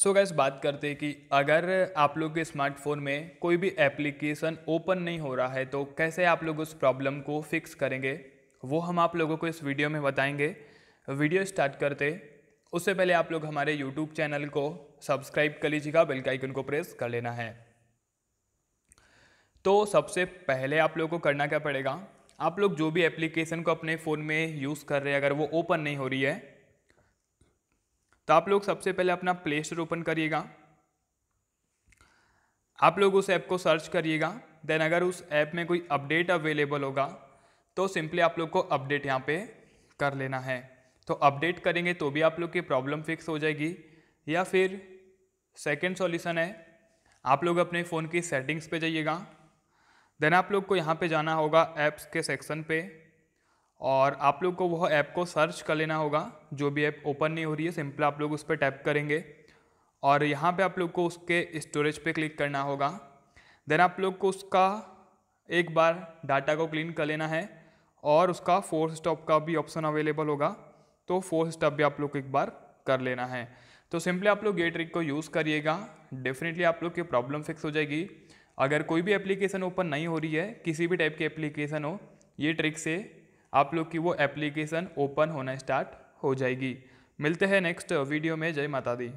सो so gas बात करते हैं कि अगर आप लोग के स्मार्टफोन में कोई भी एप्लीकेशन ओपन नहीं हो रहा है तो कैसे आप लोग उस प्रॉब्लम को फिक्स करेंगे वो हम आप लोगों को इस वीडियो में बताएंगे वीडियो स्टार्ट करते उससे पहले आप लोग हमारे यूट्यूब चैनल को सब्सक्राइब कर लीजिएगा बेल का आइकन को प्रेस कर लेना है तो सबसे पहले आप लोग को करना क्या पड़ेगा आप लोग जो भी एप्लीकेशन को अपने फ़ोन में यूज़ कर रहे हैं अगर वो ओपन नहीं हो रही है तो आप लोग सबसे पहले अपना प्ले स्टोर ओपन करिएगा आप लोग उस ऐप को सर्च करिएगा देन अगर उस ऐप में कोई अपडेट अवेलेबल होगा तो सिंपली आप लोग को अपडेट यहाँ पे कर लेना है तो अपडेट करेंगे तो भी आप लोग की प्रॉब्लम फिक्स हो जाएगी या फिर सेकेंड सॉल्यूशन है आप लोग अपने फ़ोन की सेटिंग्स पे जाइएगा देन आप लोग को यहाँ पे जाना होगा ऐप्स के सेक्शन पे और आप लोग को वह ऐप को सर्च कर लेना होगा जो भी ऐप ओपन नहीं हो रही है सिंपल आप लोग उस पर टैप करेंगे और यहाँ पे आप लोग को उसके स्टोरेज पे क्लिक करना होगा देन आप लोग को उसका एक बार डाटा को क्लीन कर लेना है और उसका फोर्थ स्टॉप का भी ऑप्शन अवेलेबल होगा तो फोर्थ स्टॉप भी आप लोग को एक बार कर लेना है तो सिंपली आप लोग ये ट्रिक को यूज़ करिएगा डेफिनेटली आप लोग की प्रॉब्लम फिक्स हो जाएगी अगर कोई भी एप्लीकेशन ओपन नहीं हो रही है किसी भी टाइप की एप्लीकेशन हो ये ट्रिक से आप लोग की वो एप्लीकेशन ओपन होना स्टार्ट हो जाएगी मिलते हैं नेक्स्ट वीडियो में जय माता दी